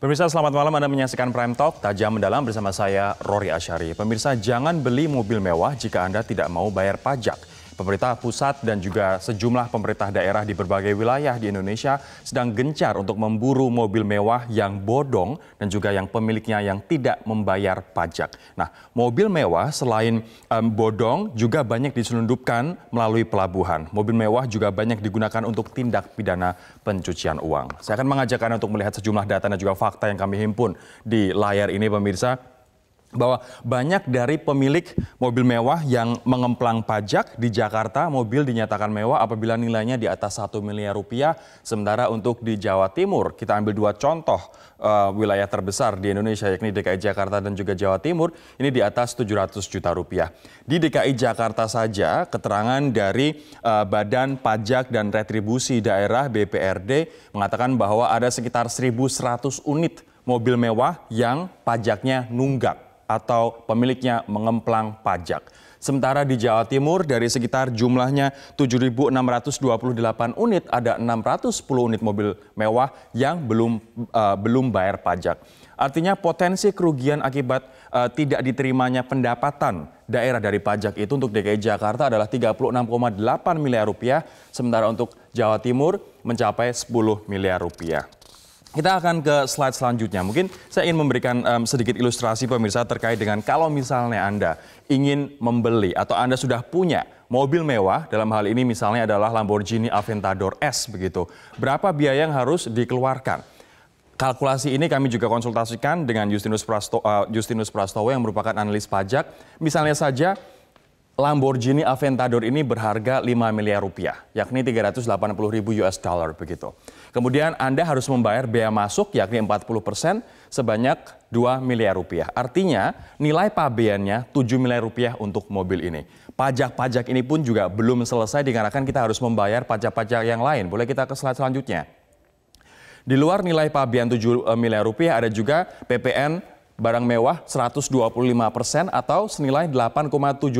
Pemirsa selamat malam Anda menyaksikan Prime Talk Tajam Mendalam bersama saya Rory Ashari. Pemirsa jangan beli mobil mewah jika Anda tidak mau bayar pajak. Pemerintah pusat dan juga sejumlah pemerintah daerah di berbagai wilayah di Indonesia sedang gencar untuk memburu mobil mewah yang bodong dan juga yang pemiliknya yang tidak membayar pajak. Nah, mobil mewah selain um, bodong juga banyak diselundupkan melalui pelabuhan. Mobil mewah juga banyak digunakan untuk tindak pidana pencucian uang. Saya akan mengajak Anda untuk melihat sejumlah data dan juga fakta yang kami himpun di layar ini pemirsa bahwa banyak dari pemilik mobil mewah yang mengemplang pajak di Jakarta mobil dinyatakan mewah apabila nilainya di atas 1 miliar rupiah sementara untuk di Jawa Timur kita ambil dua contoh uh, wilayah terbesar di Indonesia yakni DKI Jakarta dan juga Jawa Timur ini di atas 700 juta rupiah di DKI Jakarta saja keterangan dari uh, Badan Pajak dan Retribusi Daerah BPRD mengatakan bahwa ada sekitar 1.100 unit mobil mewah yang pajaknya nunggak atau pemiliknya mengemplang pajak. Sementara di Jawa Timur dari sekitar jumlahnya 7.628 unit ada 610 unit mobil mewah yang belum uh, belum bayar pajak. Artinya potensi kerugian akibat uh, tidak diterimanya pendapatan daerah dari pajak itu untuk DKI Jakarta adalah 36,8 miliar rupiah, sementara untuk Jawa Timur mencapai 10 miliar rupiah. Kita akan ke slide selanjutnya. Mungkin saya ingin memberikan um, sedikit ilustrasi pemirsa terkait dengan kalau misalnya Anda ingin membeli atau Anda sudah punya mobil mewah, dalam hal ini misalnya adalah Lamborghini Aventador S begitu. Berapa biaya yang harus dikeluarkan? Kalkulasi ini kami juga konsultasikan dengan Justinus Prasto, uh, Justinus Prastowo yang merupakan analis pajak. Misalnya saja Lamborghini Aventador ini berharga 5 miliar rupiah, yakni 380 ribu US dollar begitu. Kemudian Anda harus membayar biaya masuk yakni 40% sebanyak 2 miliar rupiah. Artinya nilai pabeannya 7 miliar rupiah untuk mobil ini. Pajak-pajak ini pun juga belum selesai dikarenakan kita harus membayar pajak-pajak yang lain. Boleh kita ke slide selanjutnya. Di luar nilai pabean 7 eh, miliar rupiah ada juga PPN barang mewah 125 persen atau senilai 8,75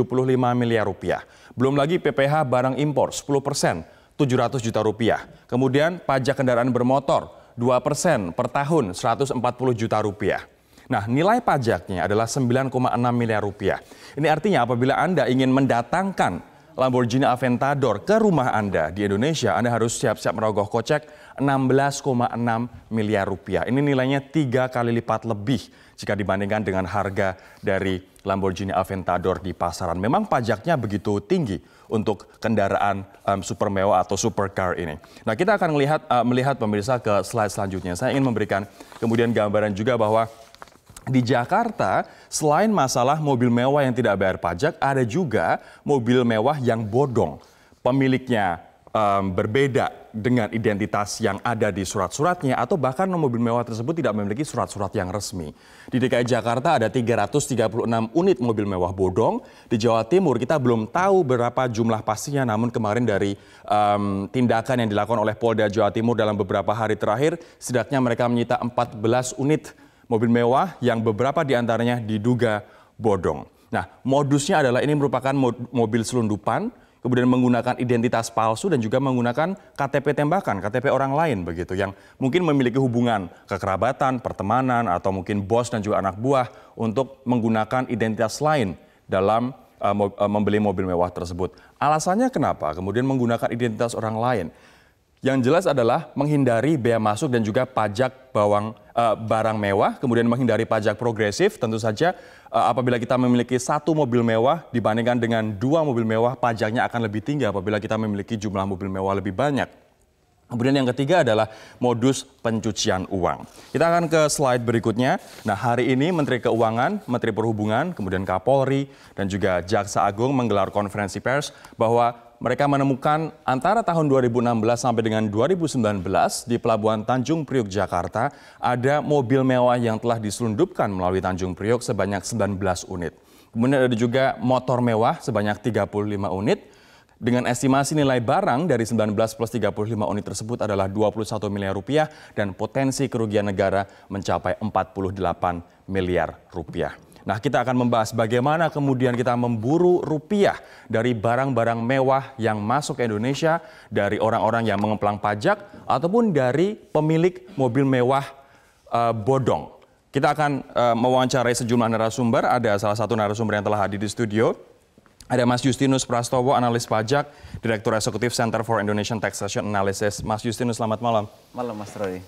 miliar rupiah. Belum lagi PPH barang impor 10 persen 700 juta rupiah. Kemudian pajak kendaraan bermotor 2 persen per tahun 140 juta rupiah. Nah, nilai pajaknya adalah 9,6 miliar rupiah. Ini artinya apabila Anda ingin mendatangkan Lamborghini Aventador ke rumah Anda di Indonesia, Anda harus siap-siap merogoh kocek 16,6 miliar rupiah. Ini nilainya tiga kali lipat lebih jika dibandingkan dengan harga dari Lamborghini Aventador di pasaran. Memang pajaknya begitu tinggi, untuk kendaraan um, super mewah atau supercar ini. Nah, kita akan melihat uh, melihat pemirsa ke slide selanjutnya. Saya ingin memberikan kemudian gambaran juga bahwa di Jakarta, selain masalah mobil mewah yang tidak bayar pajak, ada juga mobil mewah yang bodong. Pemiliknya um, berbeda dengan identitas yang ada di surat-suratnya atau bahkan mobil mewah tersebut tidak memiliki surat-surat yang resmi. Di DKI Jakarta ada 336 unit mobil mewah bodong. Di Jawa Timur kita belum tahu berapa jumlah pastinya namun kemarin dari um, tindakan yang dilakukan oleh Polda Jawa Timur dalam beberapa hari terakhir setidaknya mereka menyita 14 unit mobil mewah yang beberapa diantaranya diduga bodong. Nah, modusnya adalah ini merupakan mobil selundupan kemudian menggunakan identitas palsu dan juga menggunakan KTP tembakan, KTP orang lain begitu yang mungkin memiliki hubungan kekerabatan, pertemanan atau mungkin bos dan juga anak buah untuk menggunakan identitas lain dalam uh, membeli mobil mewah tersebut. Alasannya kenapa kemudian menggunakan identitas orang lain? Yang jelas adalah menghindari bea masuk dan juga pajak bawang uh, barang mewah, kemudian menghindari pajak progresif. Tentu saja uh, apabila kita memiliki satu mobil mewah dibandingkan dengan dua mobil mewah, pajaknya akan lebih tinggi apabila kita memiliki jumlah mobil mewah lebih banyak. Kemudian yang ketiga adalah modus pencucian uang. Kita akan ke slide berikutnya. Nah, hari ini Menteri Keuangan, Menteri Perhubungan, kemudian Kapolri dan juga Jaksa Agung menggelar konferensi pers bahwa mereka menemukan antara tahun 2016 sampai dengan 2019 di Pelabuhan Tanjung Priok, Jakarta, ada mobil mewah yang telah diselundupkan melalui Tanjung Priok sebanyak 19 unit. Kemudian ada juga motor mewah sebanyak 35 unit. Dengan estimasi nilai barang dari 19 plus 35 unit tersebut adalah 21 miliar rupiah dan potensi kerugian negara mencapai 48 miliar rupiah. Nah, kita akan membahas bagaimana kemudian kita memburu rupiah dari barang-barang mewah yang masuk ke Indonesia dari orang-orang yang mengemplang pajak ataupun dari pemilik mobil mewah uh, bodong. Kita akan uh, mewawancarai sejumlah narasumber. Ada salah satu narasumber yang telah hadir di studio. Ada Mas Justinus Prastowo, analis pajak, Direktur Eksekutif Center for Indonesian Taxation Analysis. Mas Justinus, selamat malam. Malam, Mas Roy.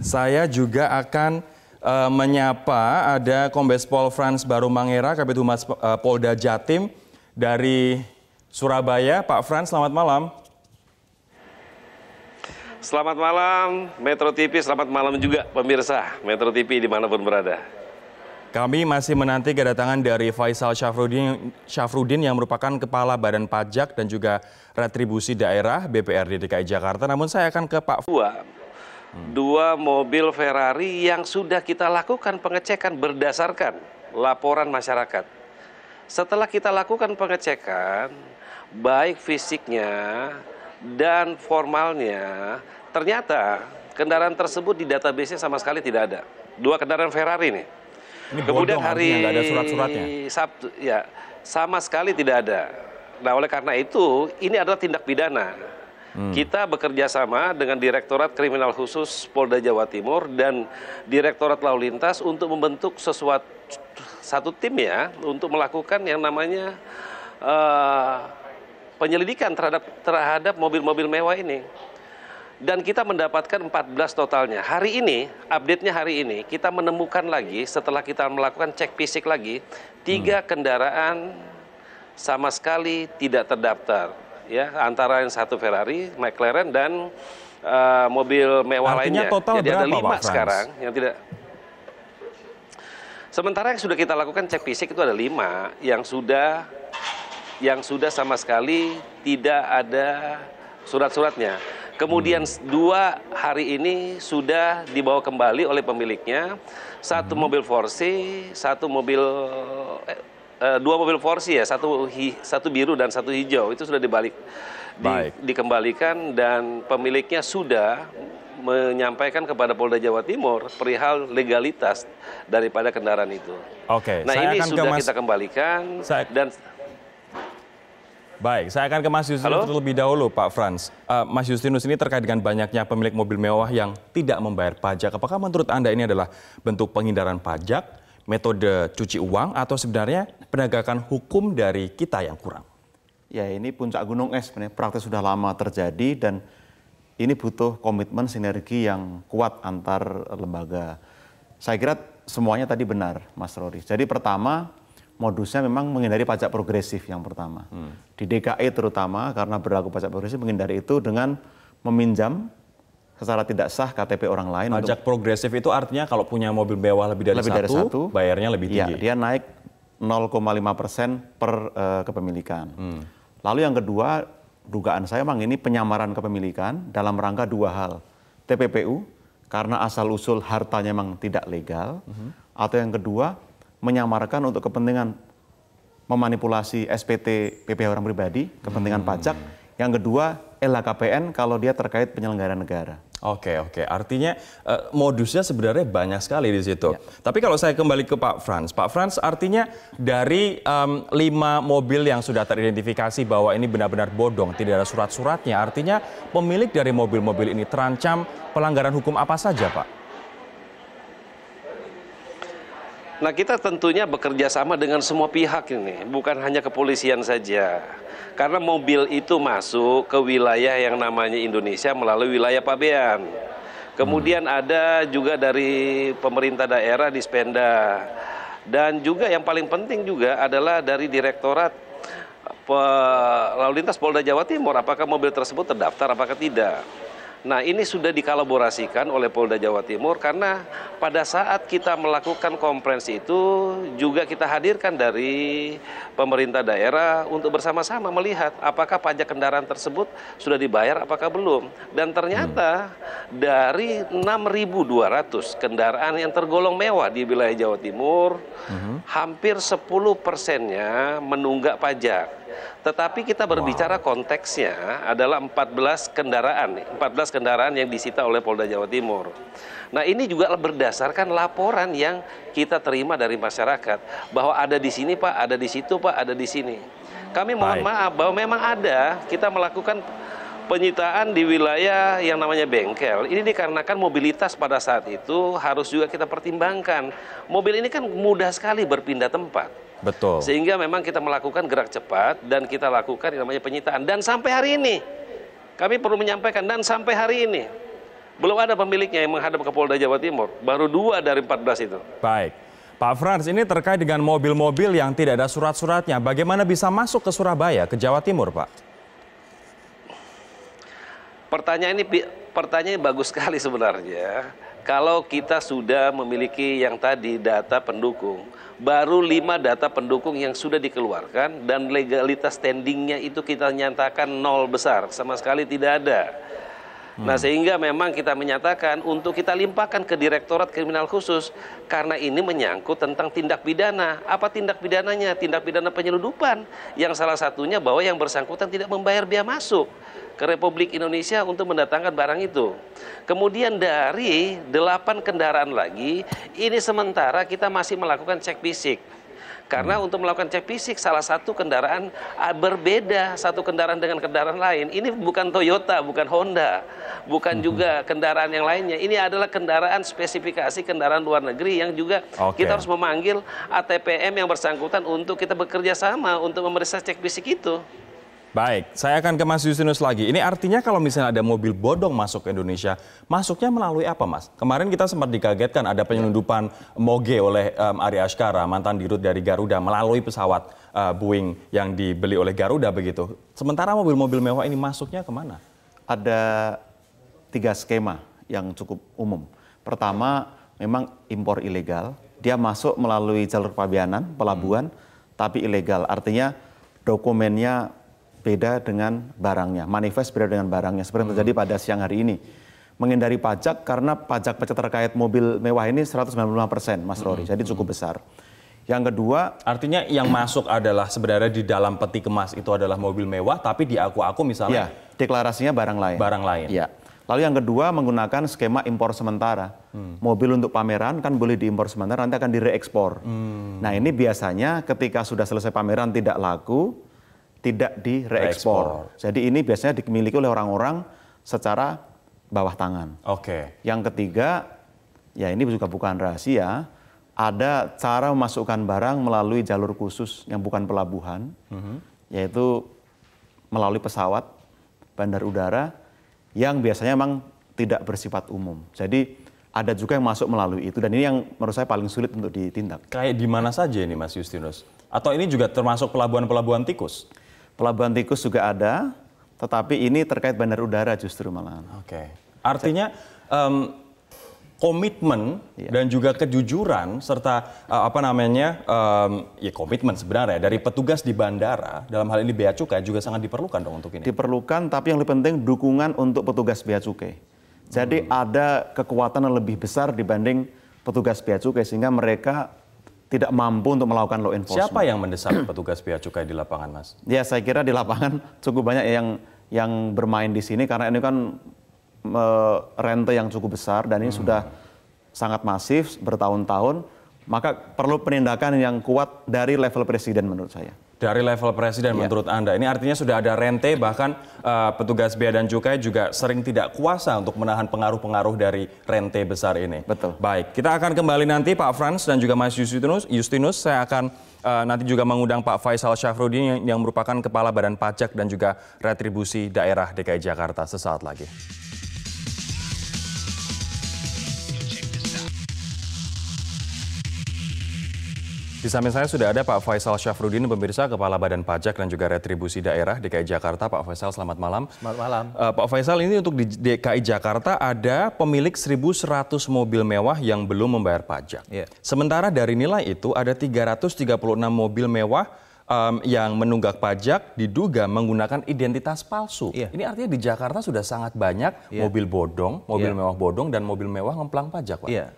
Saya juga akan uh, menyapa ada Kombes Pol Frans Barumangera Mangera, Kabit Humas uh, Polda Jatim dari Surabaya. Pak Frans, selamat malam. Selamat malam Metro TV, selamat malam juga pemirsa Metro TV dimanapun berada. Kami masih menanti kedatangan dari Faisal Syafrudin, Syafrudin yang merupakan Kepala Badan Pajak dan juga Retribusi Daerah BPRD DKI Jakarta. Namun saya akan ke Pak Fua dua mobil Ferrari yang sudah kita lakukan pengecekan berdasarkan laporan masyarakat. Setelah kita lakukan pengecekan, baik fisiknya dan formalnya, ternyata kendaraan tersebut di database nya sama sekali tidak ada. Dua kendaraan Ferrari nih. Ini Kemudian hari ada surat Sabtu ya sama sekali tidak ada. Nah, oleh karena itu ini adalah tindak pidana. Hmm. Kita bekerja sama dengan Direktorat Kriminal Khusus Polda Jawa Timur dan Direktorat Lalu Lintas untuk membentuk sesuatu satu tim ya untuk melakukan yang namanya uh, penyelidikan terhadap terhadap mobil-mobil mewah ini dan kita mendapatkan 14 totalnya. Hari ini, update-nya hari ini, kita menemukan lagi setelah kita melakukan cek fisik lagi, tiga hmm. kendaraan sama sekali tidak terdaftar ya antara yang satu Ferrari, McLaren dan uh, mobil mewah Artinya lainnya. Total Jadi ada lima sekarang yang tidak. Sementara yang sudah kita lakukan cek fisik itu ada lima yang sudah yang sudah sama sekali tidak ada surat-suratnya. Kemudian hmm. dua hari ini sudah dibawa kembali oleh pemiliknya, satu hmm. mobil Forsi, satu mobil eh, uh, dua mobil Porsche ya, satu hi, satu biru dan satu hijau itu sudah dibalik di, dikembalikan dan pemiliknya sudah menyampaikan kepada Polda Jawa Timur perihal legalitas daripada kendaraan itu. Oke. Okay, nah ini sudah ke mas... kita kembalikan saya... dan Baik, saya akan ke Mas Justinus Halo? terlebih dahulu, Pak Frans. Uh, Mas Justinus ini terkait dengan banyaknya pemilik mobil mewah yang tidak membayar pajak. Apakah menurut Anda ini adalah bentuk penghindaran pajak metode cuci uang atau sebenarnya penegakan hukum dari kita yang kurang? Ya ini puncak gunung es sebenarnya praktis sudah lama terjadi dan ini butuh komitmen sinergi yang kuat antar lembaga. Saya kira semuanya tadi benar Mas Rory. Jadi pertama modusnya memang menghindari pajak progresif yang pertama. Hmm. Di DKI e terutama karena berlaku pajak progresif menghindari itu dengan meminjam secara tidak sah KTP orang lain. Pajak untuk... progresif itu artinya kalau punya mobil mewah lebih dari, lebih satu, dari satu, bayarnya lebih iya, tinggi. Ya, dia naik 0,5 persen per uh, kepemilikan. Hmm. Lalu yang kedua, dugaan saya memang ini penyamaran kepemilikan dalam rangka dua hal. TPPU, karena asal-usul hartanya memang tidak legal. Hmm. Atau yang kedua, menyamarkan untuk kepentingan memanipulasi SPT PPh orang pribadi, kepentingan hmm. pajak. Yang kedua, LHKPN kalau dia terkait penyelenggara negara. Oke, okay, oke. Okay. Artinya uh, modusnya sebenarnya banyak sekali di situ. Ya. Tapi kalau saya kembali ke Pak Frans, Pak Frans artinya dari um, lima mobil yang sudah teridentifikasi bahwa ini benar-benar bodong, tidak ada surat-suratnya, artinya pemilik dari mobil-mobil ini terancam pelanggaran hukum apa saja, Pak? Nah kita tentunya bekerja sama dengan semua pihak ini, bukan hanya kepolisian saja. Karena mobil itu masuk ke wilayah yang namanya Indonesia melalui wilayah Pabean. Kemudian hmm. ada juga dari pemerintah daerah di Spenda. Dan juga yang paling penting juga adalah dari Direktorat eh, Lalu Lintas Polda Jawa Timur, apakah mobil tersebut terdaftar apakah tidak. Nah ini sudah dikolaborasikan oleh Polda Jawa Timur karena pada saat kita melakukan konferensi itu juga kita hadirkan dari pemerintah daerah untuk bersama-sama melihat apakah pajak kendaraan tersebut sudah dibayar apakah belum. Dan ternyata hmm. dari 6.200 kendaraan yang tergolong mewah di wilayah Jawa Timur, uh hmm. -huh. hampir 10 persennya menunggak pajak. Tetapi kita berbicara wow. konteksnya adalah 14 kendaraan, 14 kendaraan yang disita oleh Polda Jawa Timur. Nah, ini juga berdasarkan laporan yang kita terima dari masyarakat bahwa ada di sini, Pak, ada di situ, Pak, ada di sini. Kami mohon Baik. maaf bahwa memang ada kita melakukan penyitaan di wilayah yang namanya bengkel. Ini dikarenakan mobilitas pada saat itu harus juga kita pertimbangkan. Mobil ini kan mudah sekali berpindah tempat. Betul. Sehingga memang kita melakukan gerak cepat dan kita lakukan yang namanya penyitaan dan sampai hari ini kami perlu menyampaikan dan sampai hari ini belum ada pemiliknya yang menghadap ke Polda Jawa Timur. Baru dua dari 14 itu. Baik. Pak Frans, ini terkait dengan mobil-mobil yang tidak ada surat-suratnya. Bagaimana bisa masuk ke Surabaya, ke Jawa Timur, Pak? Pertanyaan ini pertanyaan bagus sekali sebenarnya. Kalau kita sudah memiliki yang tadi data pendukung, baru lima data pendukung yang sudah dikeluarkan dan legalitas standingnya itu kita nyatakan nol besar, sama sekali tidak ada. Nah, hmm. Nah sehingga memang kita menyatakan untuk kita limpahkan ke Direktorat Kriminal Khusus karena ini menyangkut tentang tindak pidana. Apa tindak pidananya? Tindak pidana penyeludupan yang salah satunya bahwa yang bersangkutan tidak membayar biaya masuk ke Republik Indonesia untuk mendatangkan barang itu. Kemudian dari delapan kendaraan lagi, ini sementara kita masih melakukan cek fisik. Karena untuk melakukan cek fisik salah satu kendaraan ah, berbeda satu kendaraan dengan kendaraan lain. Ini bukan Toyota, bukan Honda, bukan mhm. juga kendaraan yang lainnya. Ini adalah kendaraan spesifikasi kendaraan luar negeri yang juga okay. kita harus memanggil ATPM yang bersangkutan untuk kita bekerja sama untuk memeriksa cek fisik itu. Baik, saya akan ke Mas Justinus lagi. Ini artinya kalau misalnya ada mobil bodong masuk ke Indonesia, masuknya melalui apa, Mas? Kemarin kita sempat dikagetkan ada penyelundupan moge oleh um, Ari Ashkara, mantan dirut dari Garuda, melalui pesawat uh, Boeing yang dibeli oleh Garuda begitu. Sementara mobil-mobil mewah ini masuknya kemana? Ada tiga skema yang cukup umum. Pertama, memang impor ilegal. Dia masuk melalui jalur pabianan, pelabuhan, hmm. tapi ilegal. Artinya dokumennya beda dengan barangnya. Manifest beda dengan barangnya. Seperti yang terjadi hmm. pada siang hari ini. Menghindari pajak karena pajak pajak terkait mobil mewah ini 195 persen, Mas Rory. Hmm. Jadi cukup hmm. besar. Yang kedua, artinya yang masuk adalah sebenarnya di dalam peti kemas itu adalah mobil mewah, tapi di aku-aku misalnya. Ya, deklarasinya barang lain. Barang lain. Ya. Lalu yang kedua menggunakan skema impor sementara. Hmm. Mobil untuk pameran kan boleh diimpor sementara, nanti akan direekspor. Hmm. Nah ini biasanya ketika sudah selesai pameran tidak laku, tidak direkspor. Jadi ini biasanya dimiliki oleh orang-orang secara bawah tangan. Oke. Okay. Yang ketiga, ya ini juga bukan rahasia, ada cara memasukkan barang melalui jalur khusus yang bukan pelabuhan, mm -hmm. yaitu melalui pesawat, bandar udara, yang biasanya memang tidak bersifat umum. Jadi ada juga yang masuk melalui itu, dan ini yang menurut saya paling sulit untuk ditindak. Kayak di mana saja ini Mas Justinus? Atau ini juga termasuk pelabuhan-pelabuhan tikus? Pelabuhan tikus juga ada, tetapi ini terkait bandar udara justru malah. Oke. Okay. Artinya um, komitmen yeah. dan juga kejujuran serta uh, apa namanya um, ya komitmen sebenarnya dari petugas di bandara dalam hal ini bea cukai juga sangat diperlukan dong untuk ini. Diperlukan, tapi yang lebih penting dukungan untuk petugas bea cukai. Jadi hmm. ada kekuatan yang lebih besar dibanding petugas bea cukai sehingga mereka tidak mampu untuk melakukan law enforcement. Siapa yang mendesak petugas pihak cukai di lapangan, Mas? Ya, saya kira di lapangan cukup banyak yang yang bermain di sini karena ini kan e, rente yang cukup besar dan ini hmm. sudah sangat masif bertahun-tahun, maka perlu penindakan yang kuat dari level presiden menurut saya dari level presiden ya. menurut Anda. Ini artinya sudah ada rente bahkan uh, petugas bea dan cukai juga sering tidak kuasa untuk menahan pengaruh-pengaruh dari rente besar ini. Betul. Baik, kita akan kembali nanti Pak Frans dan juga Mas Justinus. Justinus saya akan uh, nanti juga mengundang Pak Faisal Syafruddin yang merupakan Kepala Badan Pajak dan juga Retribusi Daerah DKI Jakarta sesaat lagi. Di samping saya sudah ada Pak Faisal Syafrudin, pemirsa Kepala Badan Pajak dan juga Retribusi Daerah DKI Jakarta. Pak Faisal, selamat malam. Selamat malam. Uh, Pak Faisal, ini untuk di DKI Jakarta ada pemilik 1.100 mobil mewah yang belum membayar pajak. Yeah. Sementara dari nilai itu ada 336 mobil mewah um, yang menunggak pajak diduga menggunakan identitas palsu. Yeah. Ini artinya di Jakarta sudah sangat banyak yeah. mobil bodong, mobil yeah. mewah bodong, dan mobil mewah ngemplang pajak, Pak. Yeah.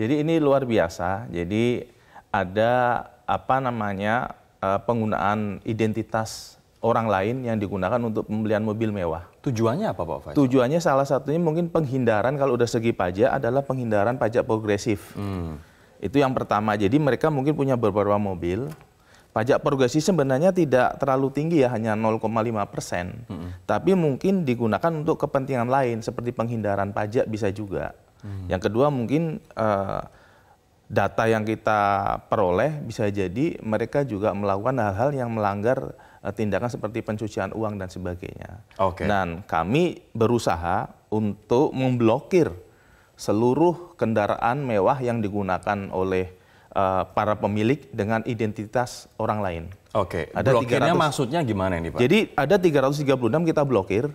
Jadi ini luar biasa. Jadi ada apa namanya eh, penggunaan identitas orang lain yang digunakan untuk pembelian mobil mewah. Tujuannya apa Pak Faisal? Tujuannya salah satunya mungkin penghindaran kalau udah segi pajak adalah penghindaran pajak progresif. Hmm. Itu yang pertama. Jadi mereka mungkin punya beberapa mobil. Pajak progresif sebenarnya tidak terlalu tinggi ya, hanya 0,5 persen. Hmm. Tapi mungkin digunakan untuk kepentingan lain seperti penghindaran pajak bisa juga. Hmm. Yang kedua mungkin uh, data yang kita peroleh bisa jadi mereka juga melakukan hal-hal yang melanggar eh, tindakan seperti pencucian uang dan sebagainya. Okay. Dan kami berusaha untuk memblokir seluruh kendaraan mewah yang digunakan oleh uh, para pemilik dengan identitas orang lain. Oke, okay. blokirnya 300, maksudnya gimana ini Pak? Jadi ada 336 kita blokir,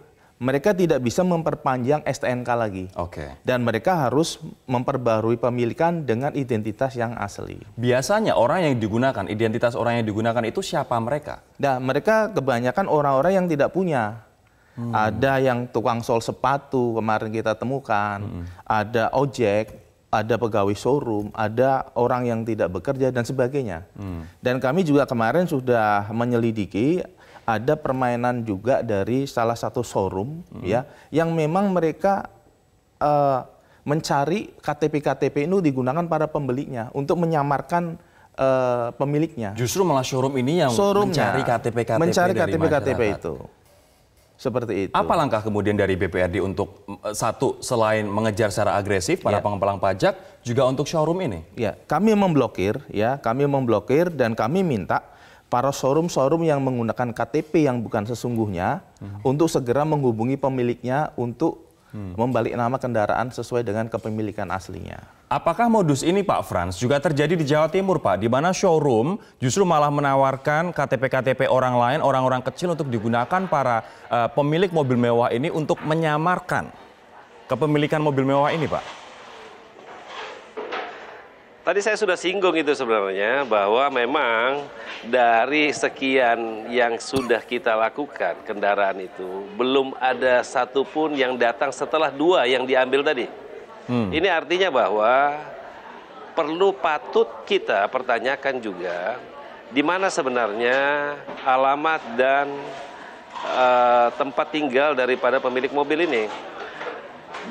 mereka tidak bisa memperpanjang STNK lagi. Oke. Okay. Dan mereka harus memperbarui pemilikan dengan identitas yang asli. Biasanya orang yang digunakan, identitas orang yang digunakan itu siapa mereka? Nah, mereka kebanyakan orang-orang yang tidak punya. Hmm. Ada yang tukang sol sepatu kemarin kita temukan, hmm. ada ojek, ada pegawai showroom, ada orang yang tidak bekerja dan sebagainya. Hmm. Dan kami juga kemarin sudah menyelidiki ada permainan juga dari salah satu showroom hmm. ya yang memang mereka uh, mencari KTP-KTP itu digunakan para pembelinya untuk menyamarkan uh, pemiliknya. Justru malah showroom ini yang showroom mencari KTP-KTP mencari KTP-KTP itu. Seperti itu. Apa langkah kemudian dari BPRD untuk eh, satu selain mengejar secara agresif para yeah. Ya. pajak juga untuk showroom ini? Ya, kami memblokir ya, kami memblokir dan kami minta para showroom-showroom yang menggunakan KTP yang bukan sesungguhnya hmm. untuk segera menghubungi pemiliknya untuk hmm. membalik nama kendaraan sesuai dengan kepemilikan aslinya. Apakah modus ini Pak Frans juga terjadi di Jawa Timur Pak, di mana showroom justru malah menawarkan KTP-KTP orang lain, orang-orang kecil untuk digunakan para uh, pemilik mobil mewah ini untuk menyamarkan kepemilikan mobil mewah ini Pak? Tadi saya sudah singgung itu sebenarnya bahwa memang dari sekian yang sudah kita lakukan kendaraan itu belum ada satupun yang datang setelah dua yang diambil tadi. Hmm. Ini artinya bahwa perlu patut kita pertanyakan juga di mana sebenarnya alamat dan uh, tempat tinggal daripada pemilik mobil ini.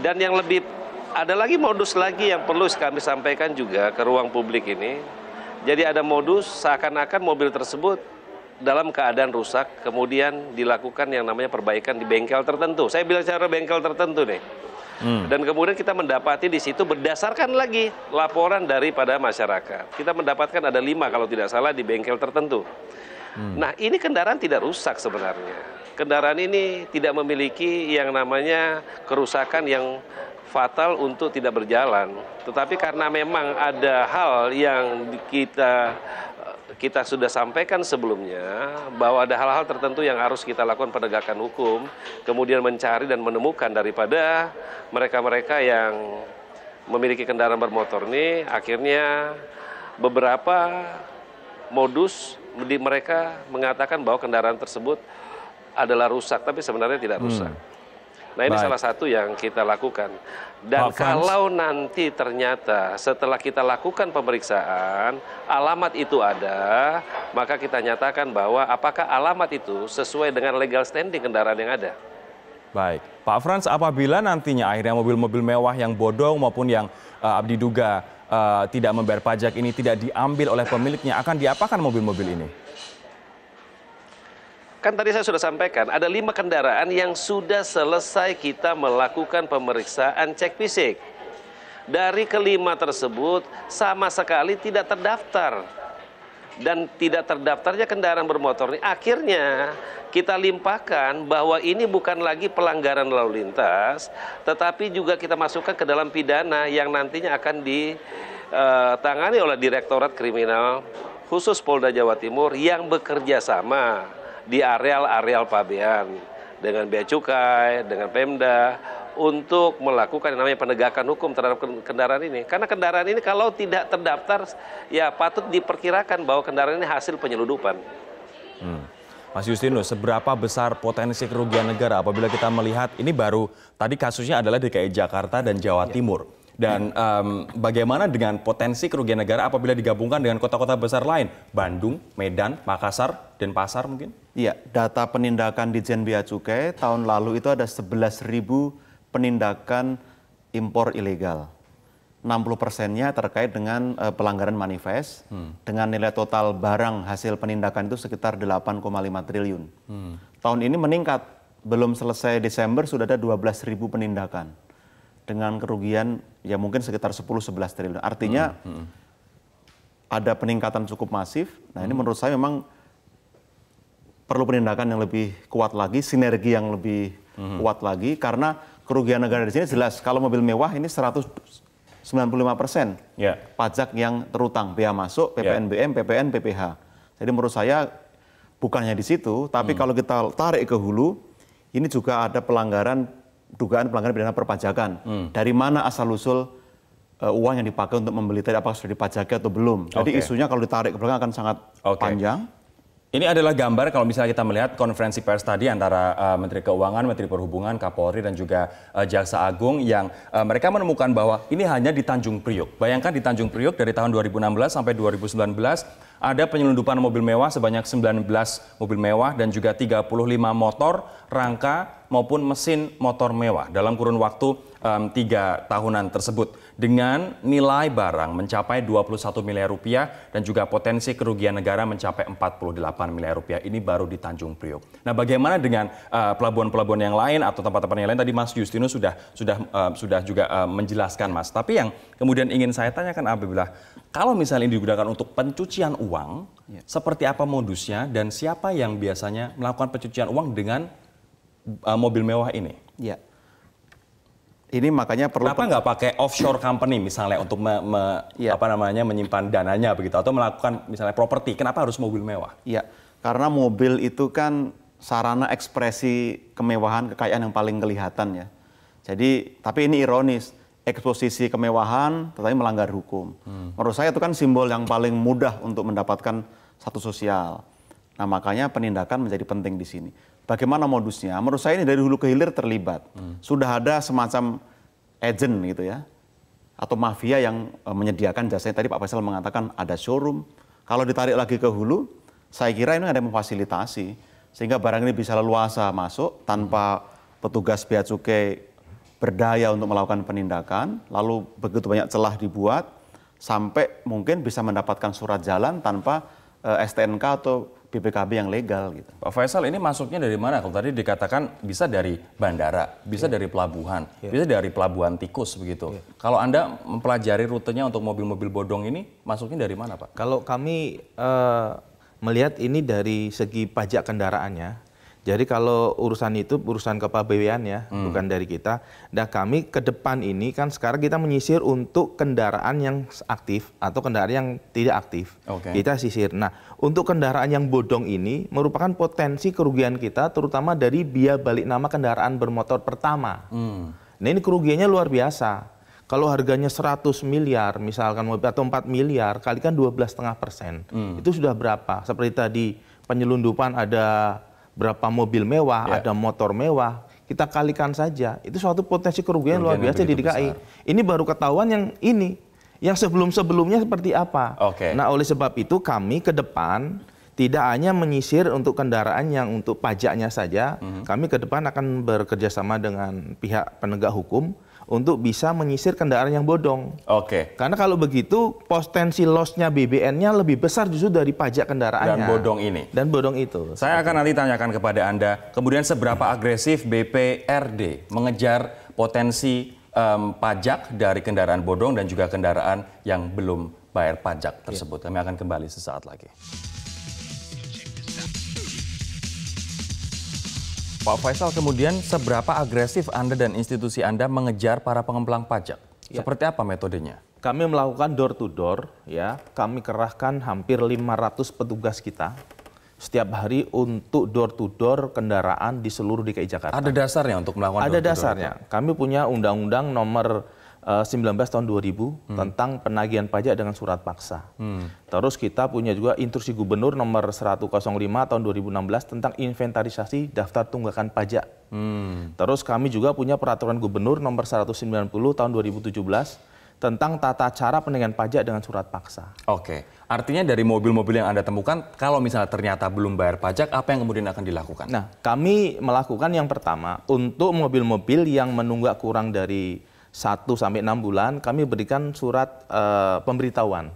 Dan yang lebih ada lagi modus lagi yang perlu kami sampaikan juga ke ruang publik ini. Jadi ada modus seakan-akan mobil tersebut dalam keadaan rusak, kemudian dilakukan yang namanya perbaikan di bengkel tertentu. Saya bilang cara bengkel tertentu nih. Hmm. Dan kemudian kita mendapati di situ berdasarkan lagi laporan daripada masyarakat. Kita mendapatkan ada lima kalau tidak salah di bengkel tertentu. Hmm. Nah ini kendaraan tidak rusak sebenarnya. Kendaraan ini tidak memiliki yang namanya kerusakan yang fatal untuk tidak berjalan. Tetapi karena memang ada hal yang kita kita sudah sampaikan sebelumnya bahwa ada hal-hal tertentu yang harus kita lakukan penegakan hukum, kemudian mencari dan menemukan daripada mereka-mereka yang memiliki kendaraan bermotor ini akhirnya beberapa modus di mereka mengatakan bahwa kendaraan tersebut adalah rusak tapi sebenarnya tidak hmm. rusak. Hmm. Nah ini Baik. salah satu yang kita lakukan. Dan Pak kalau Frans. nanti ternyata setelah kita lakukan pemeriksaan alamat itu ada, maka kita nyatakan bahwa apakah alamat itu sesuai dengan legal standing kendaraan yang ada. Baik, Pak Frans, apabila nantinya akhirnya mobil-mobil mewah yang bodong maupun yang uh, eh, duga uh, eh, tidak membayar pajak ini tidak diambil oleh pemiliknya, akan diapakan mobil-mobil ini? Kan tadi saya sudah sampaikan, ada lima kendaraan yang sudah selesai kita melakukan pemeriksaan cek fisik. Dari kelima tersebut, sama sekali tidak terdaftar. Dan tidak terdaftarnya kendaraan bermotor ini, akhirnya kita limpahkan bahwa ini bukan lagi pelanggaran lalu lintas, tetapi juga kita masukkan ke dalam pidana yang nantinya akan ditangani eh, oleh Direktorat Kriminal khusus Polda Jawa Timur yang bekerja sama di areal-areal pabean dengan bea cukai, dengan Pemda untuk melakukan yang namanya penegakan hukum terhadap kendaraan ini. Karena kendaraan ini kalau tidak terdaftar ya patut diperkirakan bahwa kendaraan ini hasil penyeludupan. Hmm. Mas Justinus, seberapa besar potensi kerugian negara apabila kita melihat ini baru tadi kasusnya adalah DKI Jakarta dan Jawa ya. Timur dan um, bagaimana dengan potensi kerugian negara apabila digabungkan dengan kota-kota besar lain? Bandung, Medan, Makassar, Denpasar mungkin? Iya, data penindakan di Jen Bia Cukai tahun lalu itu ada 11.000 penindakan impor ilegal. 60 persennya terkait dengan uh, pelanggaran manifest hmm. dengan nilai total barang hasil penindakan itu sekitar 8,5 triliun. Hmm. Tahun ini meningkat, belum selesai Desember sudah ada 12.000 penindakan dengan kerugian ya mungkin sekitar 10-11 triliun. Artinya hmm. Hmm. ada peningkatan cukup masif. Nah ini hmm. menurut saya memang perlu penindakan yang lebih kuat lagi, sinergi yang lebih hmm. kuat lagi karena kerugian negara di sini jelas kalau mobil mewah ini 100 95 persen yeah. pajak yang terutang, biaya masuk, ya. PPNBM, yeah. PPN, PPH. Jadi menurut saya bukannya di situ, tapi hmm. kalau kita tarik ke hulu, ini juga ada pelanggaran dugaan pelanggaran pidana perpajakan. Hmm. Dari mana asal usul uh, uang yang dipakai untuk membeli tadi apakah sudah dipajaki atau belum. Jadi isunya kalau ditarik ke belakang akan sangat okay. panjang. Ini adalah gambar kalau misalnya kita melihat konferensi pers tadi antara uh, Menteri Keuangan, Menteri Perhubungan, Kapolri dan juga uh, Jaksa Agung yang uh, mereka menemukan bahwa ini hanya di Tanjung Priok. Bayangkan di Tanjung Priok dari tahun 2016 sampai 2019 ada penyelundupan mobil mewah sebanyak 19 mobil mewah dan juga 35 motor, rangka maupun mesin motor mewah dalam kurun waktu um, 3 tahunan tersebut dengan nilai barang mencapai 21 miliar rupiah dan juga potensi kerugian negara mencapai 48 miliar rupiah. Ini baru di Tanjung Priok. Nah, bagaimana dengan eh, pelabuhan-pelabuhan yang lain atau tempat-tempat yang lain? Tadi Mas Justinus sudah sudah uh, sudah juga uh, menjelaskan, Mas. Tapi yang kemudian ingin saya tanyakan apabila kalau misalnya ini digunakan untuk pencucian uang, ya. seperti apa modusnya dan siapa yang biasanya melakukan pencucian uang dengan uh, mobil mewah ini? Ya. Ini makanya perlu. Kenapa nggak pakai offshore company misalnya untuk me, me, ya. apa namanya menyimpan dananya begitu atau melakukan misalnya properti? Kenapa harus mobil mewah? Iya, karena mobil itu kan sarana ekspresi kemewahan kekayaan yang paling kelihatan ya. Jadi tapi ini ironis eksposisi kemewahan tetapi melanggar hukum. Hmm. Menurut saya itu kan simbol yang paling mudah untuk mendapatkan satu sosial. Nah makanya penindakan menjadi penting di sini. Bagaimana modusnya? Menurut saya ini dari hulu ke hilir terlibat. Hmm. Sudah ada semacam agent gitu ya, atau mafia yang eh, menyediakan jasa. Tadi Pak Faisal mengatakan ada showroom. Kalau ditarik lagi ke hulu, saya kira ini ada yang memfasilitasi sehingga barang ini bisa leluasa masuk tanpa petugas bea cukai berdaya untuk melakukan penindakan, lalu begitu banyak celah dibuat sampai mungkin bisa mendapatkan surat jalan tanpa eh, STNK atau PPKB yang legal gitu. Pak Faisal ini masuknya dari mana? Kalau tadi dikatakan bisa dari bandara, bisa yeah. dari pelabuhan, yeah. bisa dari pelabuhan tikus begitu. Yeah. Kalau Anda mempelajari rutenya untuk mobil-mobil bodong ini masuknya dari mana, Pak? Kalau kami uh, melihat ini dari segi pajak kendaraannya jadi kalau urusan itu urusan kepabean ya, hmm. bukan dari kita. nah, kami ke depan ini kan sekarang kita menyisir untuk kendaraan yang aktif atau kendaraan yang tidak aktif. Okay. Kita sisir. Nah, untuk kendaraan yang bodong ini merupakan potensi kerugian kita terutama dari biaya balik nama kendaraan bermotor pertama. Hmm. Nah, ini kerugiannya luar biasa. Kalau harganya 100 miliar, misalkan mobil atau 4 miliar, kalikan 12,5 persen. Hmm. Itu sudah berapa? Seperti tadi penyelundupan ada berapa mobil mewah, yeah. ada motor mewah, kita kalikan saja. Itu suatu potensi kerugian, luar biasa di DKI. Ini baru ketahuan yang ini, yang sebelum-sebelumnya seperti apa. Okay. Nah, oleh sebab itu kami ke depan tidak hanya menyisir untuk kendaraan yang untuk pajaknya saja, mm -hmm. kami ke depan akan bekerja sama dengan pihak penegak hukum untuk bisa menyisir kendaraan yang bodong. Oke. Okay. Karena kalau begitu potensi lossnya BBN-nya lebih besar justru dari pajak kendaraannya. Dan bodong ini. Dan bodong itu. Saya akan nanti tanyakan kepada Anda, kemudian seberapa agresif BPRD mengejar potensi um, pajak dari kendaraan bodong dan juga kendaraan yang belum bayar pajak tersebut. Iya. Kami akan kembali sesaat lagi. Pak Faisal, kemudian seberapa agresif Anda dan institusi Anda mengejar para pengemplang pajak? Ya. Seperti apa metodenya? Kami melakukan door to door, ya. Kami kerahkan hampir 500 petugas kita setiap hari untuk door to door kendaraan di seluruh DKI Jakarta. Ada dasarnya untuk melakukan Ada door -to -door dasarnya. Itu? Kami punya undang-undang nomor 19 eh, tahun 2000 hmm. tentang penagihan pajak dengan surat paksa. Hmm. Terus kita punya juga instruksi gubernur nomor 105 tahun 2016 tentang inventarisasi daftar tunggakan pajak. Hmm. Terus kami juga punya peraturan gubernur nomor 190 tahun 2017 tentang tata cara penagihan pajak dengan surat paksa. Oke, artinya dari mobil-mobil yang Anda temukan, kalau misalnya ternyata belum bayar pajak, apa yang kemudian akan dilakukan? Nah, kami melakukan yang pertama, untuk mobil-mobil yang menunggak kurang dari 1 sampai 6 bulan kami berikan surat uh, pemberitahuan.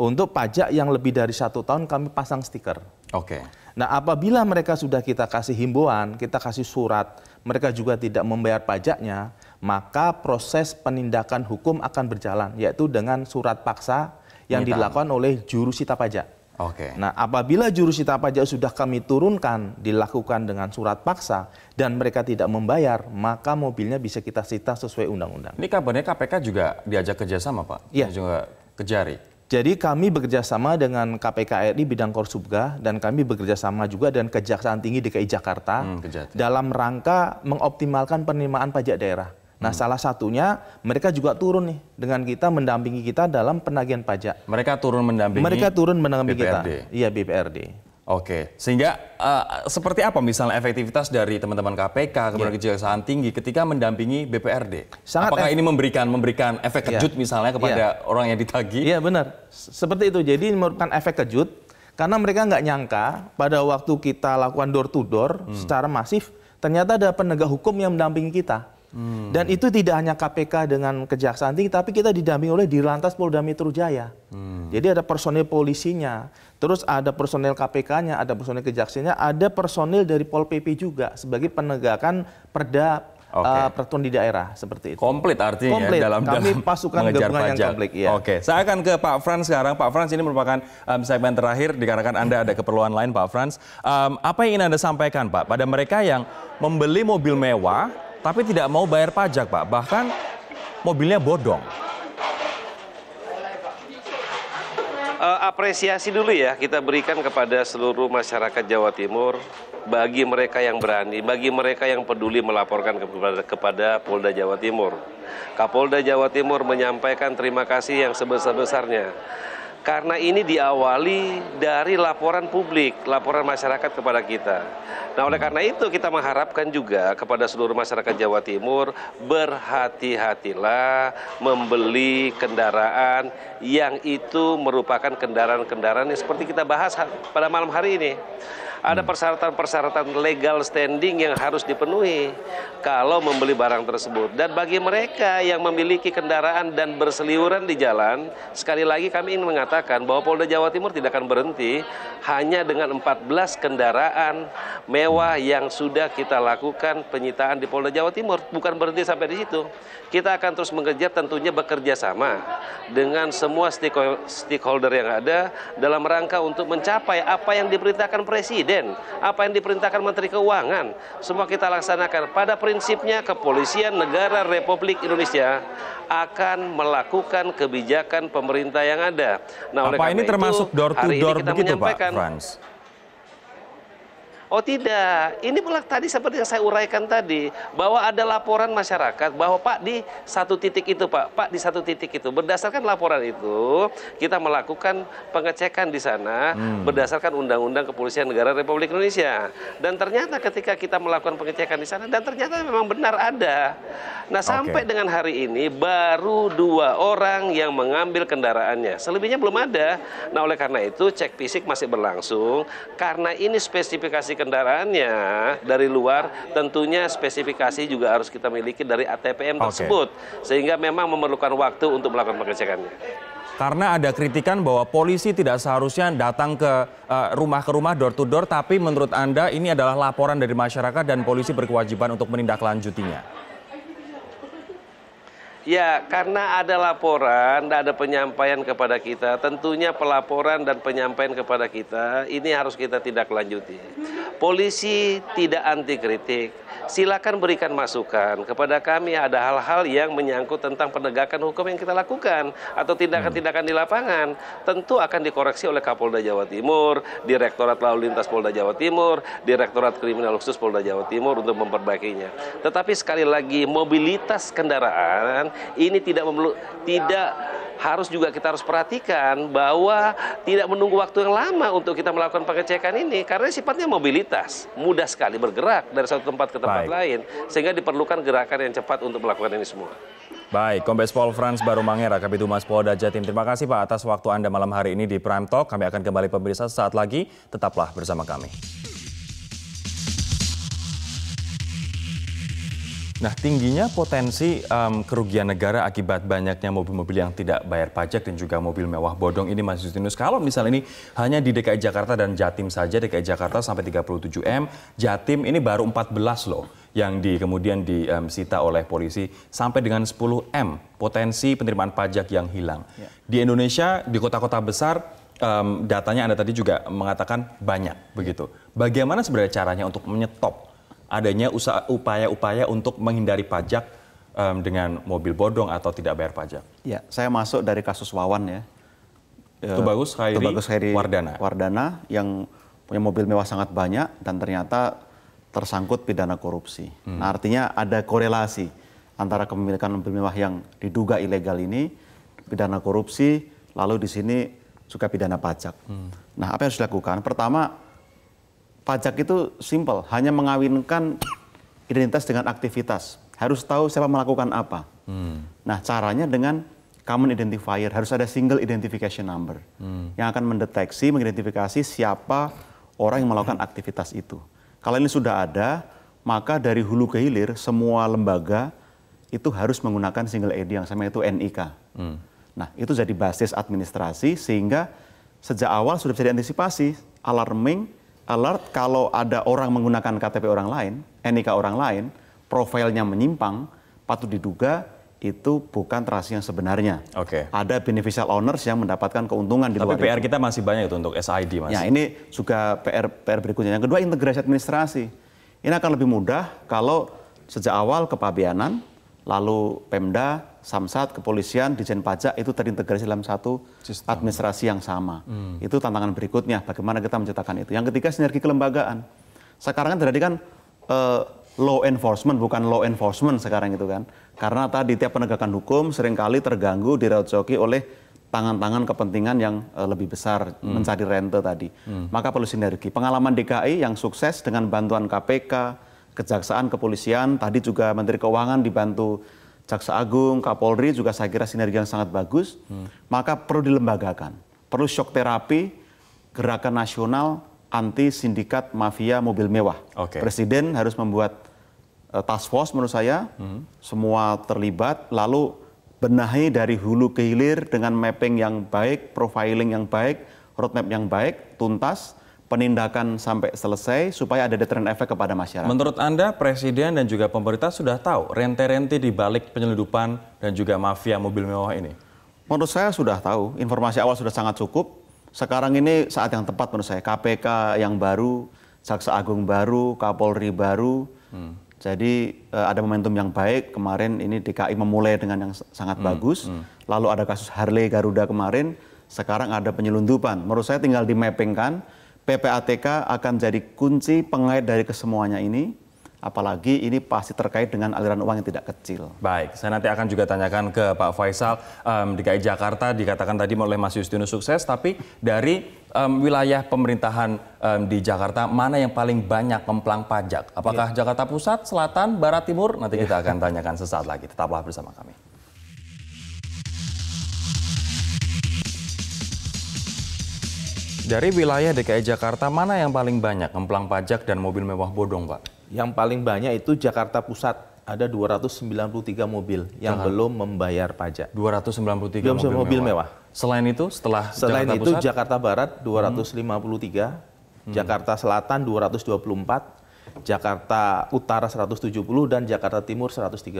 Untuk pajak yang lebih dari satu tahun kami pasang stiker. Oke. Okay. Nah, apabila mereka sudah kita kasih himbauan, kita kasih surat, mereka juga tidak membayar pajaknya, maka proses penindakan hukum akan berjalan yaitu dengan surat paksa yang Minta. dilakukan oleh jurusita pajak. Oke. Okay. Nah, apabila jurusita pajak sudah kami turunkan, dilakukan dengan surat paksa dan mereka tidak membayar, maka mobilnya bisa kita sita sesuai undang-undang. Ini kabarnya KPK juga diajak kerjasama, Pak? Iya. Juga kejari. Jadi kami bekerjasama dengan KPK RI bidang Korsubga dan kami bekerjasama juga dengan Kejaksaan Tinggi DKI Jakarta hmm, dalam rangka mengoptimalkan penerimaan pajak daerah. Nah, hmm. salah satunya mereka juga turun nih dengan kita mendampingi kita dalam penagihan pajak. Mereka turun mendampingi. Mereka turun mendampingi kita. Iya, BPRD. Oke, sehingga uh, seperti apa misalnya efektivitas dari teman-teman KPK iya. kemudian yeah. kejaksaan tinggi ketika mendampingi BPRD? Sangat Apakah ini memberikan memberikan efek iya. kejut misalnya kepada yeah. orang yang ditagi? Iya benar, seperti itu. Jadi merupakan efek kejut karena mereka nggak nyangka pada waktu kita lakukan door to door hmm. secara masif ternyata ada penegak hukum yang mendampingi kita. Hmm. Dan itu tidak hanya KPK dengan Kejaksaan Tinggi, tapi kita didampingi oleh Dirlantas Polda Metro Jaya. Hmm. Jadi ada personil polisinya, terus ada personil KPK-nya, ada personil Kejaksaannya, ada personil dari Pol PP juga sebagai penegakan perda okay. uh, eh, peraturan di daerah seperti itu. Komplit artinya komplit. dalam kami dalam pasukan gabungan pajak. yang komplit. Ya. Oke, okay. saya akan ke Pak Frans sekarang. Pak Frans ini merupakan um, segmen terakhir dikarenakan Anda ada keperluan lain Pak Frans. Um, apa yang ingin Anda sampaikan Pak pada mereka yang membeli mobil mewah tapi tidak mau bayar pajak, Pak. Bahkan mobilnya bodong. Uh, apresiasi dulu ya kita berikan kepada seluruh masyarakat Jawa Timur bagi mereka yang berani, bagi mereka yang peduli melaporkan kepada, kepada Polda Jawa Timur. Kapolda Jawa Timur menyampaikan terima kasih yang sebesar-besarnya karena ini diawali dari laporan publik, laporan masyarakat kepada kita. Nah, oleh karena itu kita mengharapkan juga kepada seluruh masyarakat Jawa Timur berhati-hatilah membeli kendaraan yang itu merupakan kendaraan-kendaraan yang seperti kita bahas pada malam hari ini ada hmm. persyaratan-persyaratan legal standing yang harus dipenuhi kalau membeli barang tersebut. Dan bagi mereka yang memiliki kendaraan dan berseliuran di jalan, sekali lagi kami ingin mengatakan bahwa Polda Jawa Timur tidak akan berhenti hanya dengan 14 kendaraan mewah yang sudah kita lakukan penyitaan di Polda Jawa Timur. Bukan berhenti sampai di situ. Kita akan terus mengejar tentunya bekerja sama dengan semua stakeholder yang ada dalam rangka untuk mencapai apa yang diperintahkan Presiden Presiden, apa yang diperintahkan Menteri Keuangan, semua kita laksanakan. Pada prinsipnya kepolisian negara Republik Indonesia akan melakukan kebijakan pemerintah yang ada. Nah, oleh apa ini itu, termasuk door to door begitu Pak Frans? Oh tidak, ini pula tadi seperti yang saya uraikan tadi bahwa ada laporan masyarakat bahwa Pak di satu titik itu Pak, Pak di satu titik itu. Berdasarkan laporan itu kita melakukan pengecekan di sana hmm. berdasarkan Undang-Undang Kepolisian Negara Republik Indonesia. Dan ternyata ketika kita melakukan pengecekan di sana dan ternyata memang benar ada. Nah sampai okay. dengan hari ini baru dua orang yang mengambil kendaraannya. Selebihnya belum ada. Nah oleh karena itu cek fisik masih berlangsung karena ini spesifikasi kendaraannya dari luar, tentunya spesifikasi juga harus kita miliki dari ATPM tersebut, okay. sehingga memang memerlukan waktu untuk melakukan pengecekannya. Karena ada kritikan bahwa polisi tidak seharusnya datang ke eh, rumah ke rumah door to door, tapi menurut Anda ini adalah laporan dari masyarakat dan polisi berkewajiban untuk menindaklanjutinya. Ya, karena ada laporan, ada penyampaian kepada kita. Tentunya pelaporan dan penyampaian kepada kita ini harus kita tidak lanjuti. Polisi tidak anti kritik. Silakan berikan masukan kepada kami ada hal-hal yang menyangkut tentang penegakan hukum yang kita lakukan atau tindakan-tindakan di lapangan. Tentu akan dikoreksi oleh Kapolda Jawa Timur, Direktorat Lalu Lintas Polda Jawa Timur, Direktorat Kriminal Khusus Polda Jawa Timur untuk memperbaikinya. Tetapi sekali lagi mobilitas kendaraan ini tidak memeluk, tidak harus juga kita harus perhatikan bahwa tidak menunggu waktu yang lama untuk kita melakukan pengecekan ini karena sifatnya mobilitas, mudah sekali bergerak dari satu tempat ke tempat Baik. lain sehingga diperlukan gerakan yang cepat untuk melakukan ini semua. Baik, Kombes Pol Frans Baru Mangera, Kabit Humas Polda Jatim. Terima kasih Pak atas waktu Anda malam hari ini di Prime Talk. Kami akan kembali pemirsa saat lagi. Tetaplah bersama kami. Nah, tingginya potensi um, kerugian negara akibat banyaknya mobil-mobil yang tidak bayar pajak dan juga mobil mewah bodong ini Mas Justinus, kalau misalnya ini hanya di DKI Jakarta dan Jatim saja, DKI Jakarta sampai 37 M, Jatim ini baru 14 loh yang di, kemudian disita um, oleh polisi sampai dengan 10 M potensi penerimaan pajak yang hilang. Ya. Di Indonesia, di kota-kota besar, um, datanya Anda tadi juga mengatakan banyak begitu. Bagaimana sebenarnya caranya untuk menyetop adanya upaya-upaya untuk menghindari pajak um, dengan mobil bodong atau tidak bayar pajak. Ya, saya masuk dari kasus Wawan ya. Itu eh, bagus, Khairi, Itu Khairi Wardana. Wardana yang punya mobil mewah sangat banyak dan ternyata tersangkut pidana korupsi. Hmm. Nah, artinya ada korelasi antara kepemilikan mobil mewah yang diduga ilegal ini, pidana korupsi, lalu di sini suka pidana pajak. Hmm. Nah, apa yang harus dilakukan? Pertama, pajak itu simple, hanya mengawinkan identitas dengan aktivitas. Harus tahu siapa melakukan apa. Hmm. Nah, caranya dengan common identifier, harus ada single identification number hmm. yang akan mendeteksi, mengidentifikasi siapa orang yang melakukan aktivitas itu. Kalau ini sudah ada, maka dari hulu ke hilir semua lembaga itu harus menggunakan single ID yang sama yaitu NIK. Hmm. Nah, itu jadi basis administrasi sehingga sejak awal sudah bisa diantisipasi alarming alert kalau ada orang menggunakan KTP orang lain, NIK orang lain, profilnya menyimpang, patut diduga itu bukan terasi yang sebenarnya. Oke. Okay. Ada beneficial owners yang mendapatkan keuntungan di Tapi luar. Tapi PR itu. kita masih banyak itu untuk SID, Mas. Ya, ini juga PR PR berikutnya. Yang kedua, integrasi administrasi. Ini akan lebih mudah kalau sejak awal kepabeanan, lalu Pemda Samsat, kepolisian, Dijen Pajak itu terintegrasi dalam satu Sistem. administrasi yang sama. Hmm. Itu tantangan berikutnya, bagaimana kita menciptakan itu. Yang ketiga sinergi kelembagaan. Sekarang kan terjadi kan uh, law enforcement bukan law enforcement sekarang itu kan. Karena tadi tiap penegakan hukum seringkali terganggu dirajoki oleh tangan-tangan kepentingan yang uh, lebih besar hmm. mencari rente tadi. Hmm. Maka perlu sinergi. Pengalaman DKI yang sukses dengan bantuan KPK, kejaksaan, kepolisian, tadi juga Menteri Keuangan dibantu Jaksa Agung, Kapolri juga saya kira sinergi yang sangat bagus. Hmm. Maka perlu dilembagakan, perlu shock terapi, gerakan nasional anti sindikat mafia mobil mewah. Okay. Presiden harus membuat uh, task force menurut saya, hmm. semua terlibat, lalu benahi dari hulu ke hilir dengan mapping yang baik, profiling yang baik, roadmap yang baik, tuntas penindakan sampai selesai supaya ada deterrent efek kepada masyarakat. Menurut Anda, Presiden dan juga pemerintah sudah tahu rente-rente di balik penyeludupan dan juga mafia mobil mewah ini? Menurut saya sudah tahu, informasi awal sudah sangat cukup. Sekarang ini saat yang tepat menurut saya, KPK yang baru, Jaksa Agung baru, Kapolri baru, hmm. Jadi eh, ada momentum yang baik kemarin ini DKI memulai dengan yang sangat hmm, bagus. Hmm. Lalu ada kasus Harley Garuda kemarin, sekarang ada penyelundupan. Menurut saya tinggal di mappingkan PPATK akan jadi kunci pengait dari kesemuanya ini apalagi ini pasti terkait dengan aliran uang yang tidak kecil. Baik, saya nanti akan juga tanyakan ke Pak Faisal um, DKI Jakarta dikatakan tadi oleh Mas Justinus sukses, tapi dari um, wilayah pemerintahan um, di Jakarta mana yang paling banyak memplang pajak? Apakah yeah. Jakarta Pusat, Selatan, Barat, Timur? Nanti yeah. kita akan tanyakan sesaat lagi. Tetaplah bersama kami. Dari wilayah DKI Jakarta, mana yang paling banyak ngemplang pajak dan mobil mewah bodong, Pak? Yang paling banyak itu Jakarta Pusat. Ada 293 mobil yang Aha. belum membayar pajak. 293 belum mobil, mobil mewah. mewah. Selain itu, setelah Selain Jakarta itu Pusat? Jakarta Barat 253, hmm. hmm. Jakarta Selatan 224, Jakarta Utara 170 dan Jakarta Timur 130.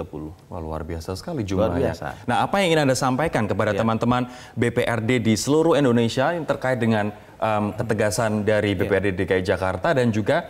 Wah luar biasa sekali jumlahnya. Nah apa yang ingin Anda sampaikan kepada iya. teman-teman ya. Teman -teman BPRD di seluruh Indonesia yang terkait dengan um, ketegasan dari iya. BPRD DKI Jakarta dan juga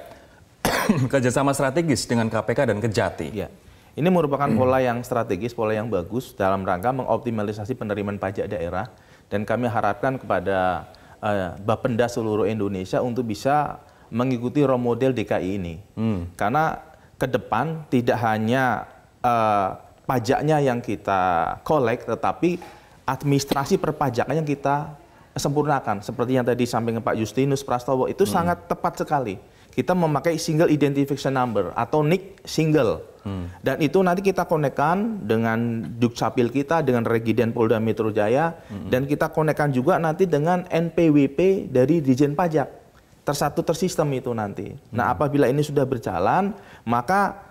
kerjasama strategis dengan KPK dan Kejati. Ya. Ini merupakan pola yang strategis, pola yang bagus dalam rangka mengoptimalisasi penerimaan pajak daerah dan kami harapkan kepada uh, Bapenda seluruh Indonesia untuk bisa mengikuti role model DKI ini. Hmm. Karena ke depan tidak hanya uh, pajaknya yang kita kolek, tetapi administrasi perpajakan yang kita sempurnakan seperti yang tadi samping Pak Justinus Prastowo itu hmm. sangat tepat sekali. Kita memakai single identification number atau nick single. Hmm. Dan itu nanti kita konekkan dengan Dukcapil kita dengan Regiden Polda Metro Jaya hmm. dan kita konekkan juga nanti dengan NPWP dari Dijen Pajak. Tersatu tersistem itu nanti. Nah, hmm. Nah, apabila ini sudah berjalan, maka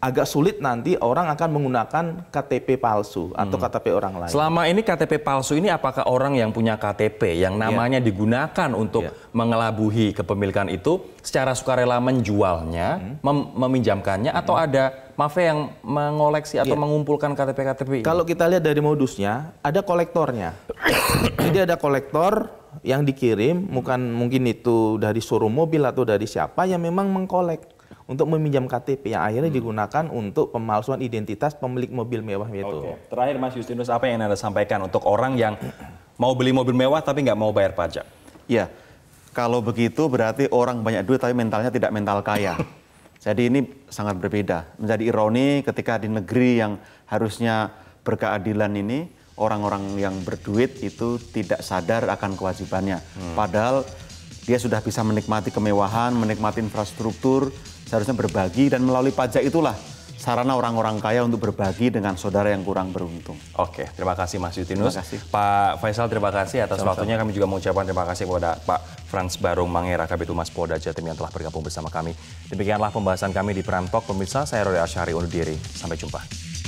agak sulit nanti orang akan menggunakan KTP palsu atau hmm. KTP orang lain. Selama ini KTP palsu ini apakah orang yang punya KTP yang iya. namanya yeah. digunakan untuk yeah. mengelabuhi kepemilikan itu secara sukarela menjualnya, hmm. mem meminjamkannya hmm. atau ada mafia yang mengoleksi atau yeah. mengumpulkan KTP-KTP? Kalau kita lihat dari modusnya, ada kolektornya. Jadi ada kolektor yang dikirim, bukan mungkin itu dari suruh mobil atau dari siapa yang memang mengkolek untuk meminjam KTP yang akhirnya hmm. digunakan untuk pemalsuan identitas pemilik mobil mewah itu. Okay. Terakhir Mas Justinus, apa yang Anda sampaikan untuk orang yang mau beli mobil mewah tapi nggak mau bayar pajak? Ya, kalau begitu berarti orang banyak duit tapi mentalnya tidak mental kaya. Jadi ini sangat berbeda. Menjadi ironi ketika di negeri yang harusnya berkeadilan ini, orang-orang yang berduit itu tidak sadar akan kewajibannya. Hmm. Padahal dia sudah bisa menikmati kemewahan, menikmati infrastruktur, seharusnya berbagi dan melalui pajak itulah sarana orang-orang kaya untuk berbagi dengan saudara yang kurang beruntung. Oke, terima kasih Mas Yutinus. Terima kasih. Pak Faisal, terima kasih atas Sama-sama. waktunya. Kami juga mengucapkan terima kasih kepada Pak Frans Barung Mangera, Kabit Humas Polda Jatim yang telah bergabung bersama kami. Demikianlah pembahasan kami di Prime Talk. Pemirsa, saya Rory Ashari undur diri. Sampai jumpa.